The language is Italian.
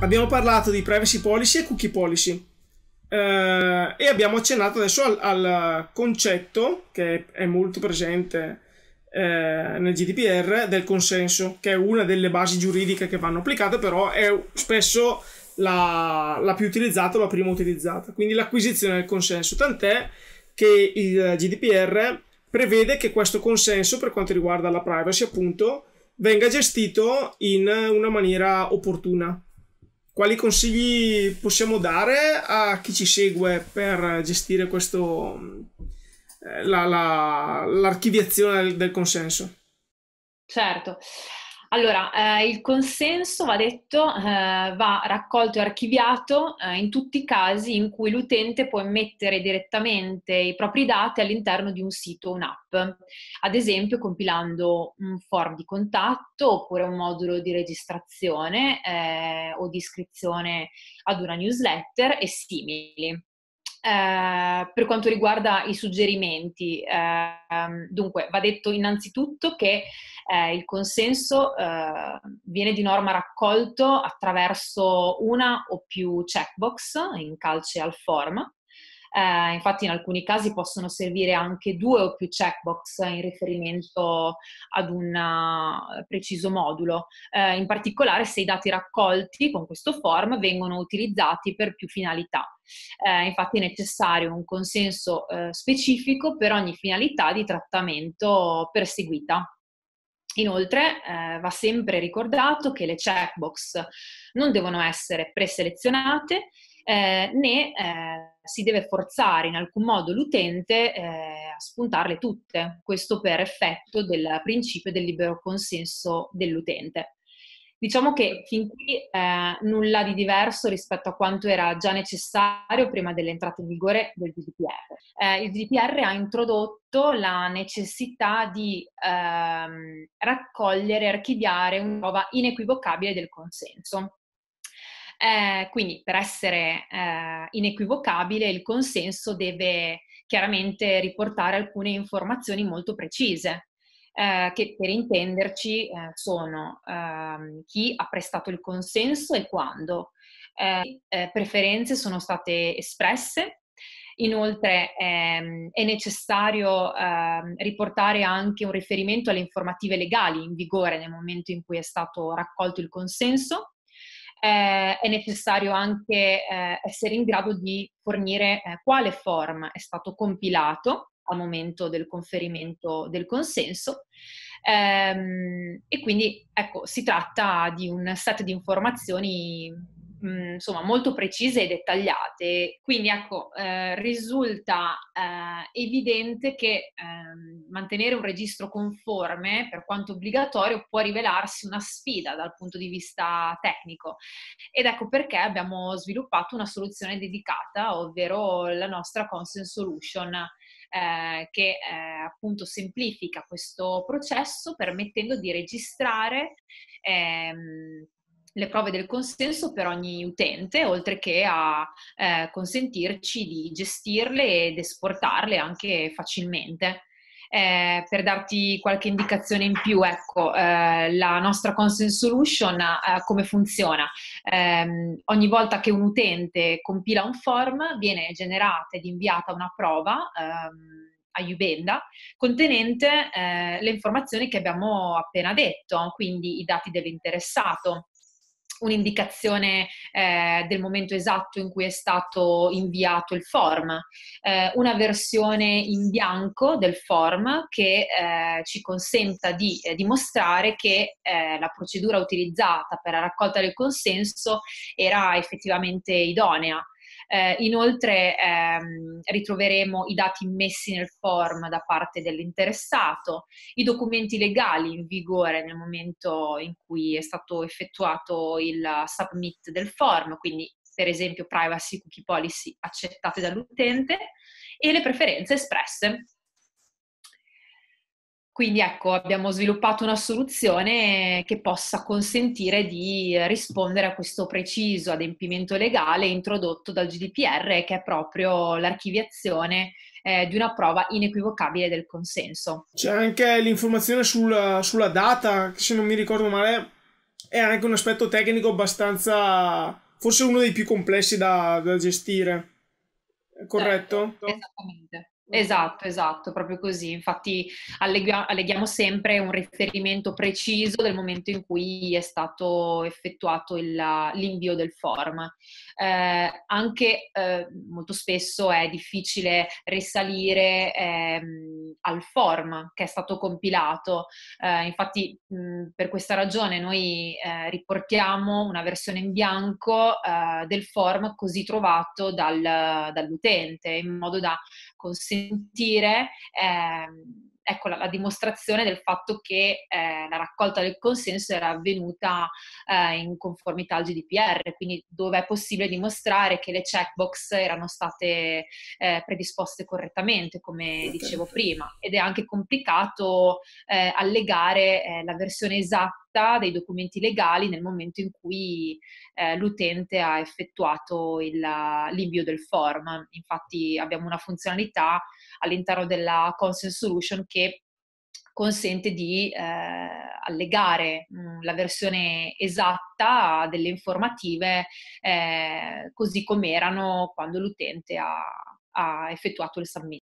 abbiamo parlato di privacy policy e cookie policy. Eh, e abbiamo accennato adesso al, al, concetto che è molto presente eh, nel GDPR del consenso, che è una delle basi giuridiche che vanno applicate, però è spesso la, la più utilizzata o la prima utilizzata, quindi l'acquisizione del consenso. Tant'è che il GDPR prevede che questo consenso, per quanto riguarda la privacy, appunto, venga gestito in una maniera opportuna quali consigli possiamo dare a chi ci segue per gestire questo, eh, la, la, l'archiviazione del consenso? Certo. Allora, eh, il consenso, va detto, eh, va raccolto e archiviato eh, in tutti i casi in cui l'utente può mettere direttamente i propri dati all'interno di un sito o un'app, ad esempio compilando un form di contatto oppure un modulo di registrazione eh, o di iscrizione ad una newsletter e simili. Eh, per quanto riguarda i suggerimenti, eh, dunque va detto innanzitutto che eh, il consenso eh, viene di norma raccolto attraverso una o più checkbox in calce al form eh, infatti in alcuni casi possono servire anche due o più checkbox in riferimento ad un eh, preciso modulo, eh, in particolare se i dati raccolti con questo form vengono utilizzati per più finalità. Eh, infatti è necessario un consenso eh, specifico per ogni finalità di trattamento perseguita. Inoltre eh, va sempre ricordato che le checkbox non devono essere preselezionate eh, né eh, si deve forzare in alcun modo l'utente eh, a spuntarle tutte, questo per effetto del principio del libero consenso dell'utente. Diciamo che fin qui eh, nulla di diverso rispetto a quanto era già necessario prima dell'entrata in vigore del GDPR. Eh, il GDPR ha introdotto la necessità di ehm, raccogliere e archiviare una prova inequivocabile del consenso eh, quindi per essere eh, inequivocabile il consenso deve chiaramente riportare alcune informazioni molto precise, eh, che per intenderci eh, sono ehm, chi ha prestato il consenso e quando. Eh, preferenze sono state espresse, Inoltre ehm, è necessario ehm, riportare anche un riferimento alle informative legali in vigore nel momento in cui è stato raccolto il consenso eh, è necessario anche eh, essere in grado di fornire eh, quale form è stato compilato al momento del conferimento del consenso ehm, e quindi ecco, si tratta di un set di informazioni insomma molto precise e dettagliate. Quindi ecco, eh, risulta eh, evidente che ehm, mantenere un registro conforme, per quanto obbligatorio, può rivelarsi una sfida dal punto di vista tecnico. Ed ecco perché abbiamo sviluppato una soluzione dedicata, ovvero la nostra Consent Solution. Eh, che eh, appunto semplifica questo processo permettendo di registrare ehm, le prove del consenso per ogni utente, oltre che a eh, consentirci di gestirle ed esportarle anche facilmente. Eh, per darti qualche indicazione in più, ecco, eh, la nostra consent solution eh, come funziona? Ehm, ogni volta che un utente compila un form viene generata ed inviata una prova ehm, a Jubenda contenente eh, le informazioni che abbiamo appena detto, quindi i dati dell'interessato, un'indicazione eh, del momento esatto in cui è stato inviato il form, eh, una versione in bianco del form che eh, ci consenta di eh, dimostrare che eh, la procedura utilizzata per la raccolta del consenso era effettivamente idonea. Eh, inoltre ehm, ritroveremo i dati immessi nel form da parte dell'interessato, i documenti legali in vigore nel momento in cui è stato effettuato il submit del form, quindi per esempio privacy cookie policy accettate dall'utente e le preferenze espresse quindi ecco, abbiamo sviluppato una soluzione che possa consentire di rispondere a questo preciso adempimento legale introdotto dal GDPR, che è proprio l'archiviazione eh, di una prova inequivocabile del consenso. C'è anche l'informazione sulla, sulla data, che se non mi ricordo male è anche un aspetto tecnico abbastanza, forse uno dei più complessi da, da gestire, corretto? Certo, esattamente. Mm. Esatto, esatto, proprio così. Infatti alleghiamo, sempre un riferimento preciso del momento in cui è stato effettuato il, l'invio del form. Eh, anche eh, molto spesso è difficile risalire eh, al form che è stato compilato. Eh, infatti mh, mm, per questa ragione noi eh, riportiamo una versione in bianco eh, del form così trovato dal, dall'utente in modo da consentire ecco, ehm, ecco, la, la, dimostrazione del fatto che eh, la raccolta del consenso era avvenuta eh, in conformità al GDPR, quindi dove è possibile dimostrare che le checkbox erano state eh, predisposte correttamente, come dicevo prima, ed è anche complicato eh, allegare eh, la versione esatta carta, dei documenti legali nel momento in cui eh, l'utente ha effettuato il, l'invio del form. Infatti abbiamo una funzionalità all'interno della Consent Solution che consente di eh, allegare mh, mm, la versione esatta delle informative eh, così come erano quando l'utente ha, ha effettuato il submit.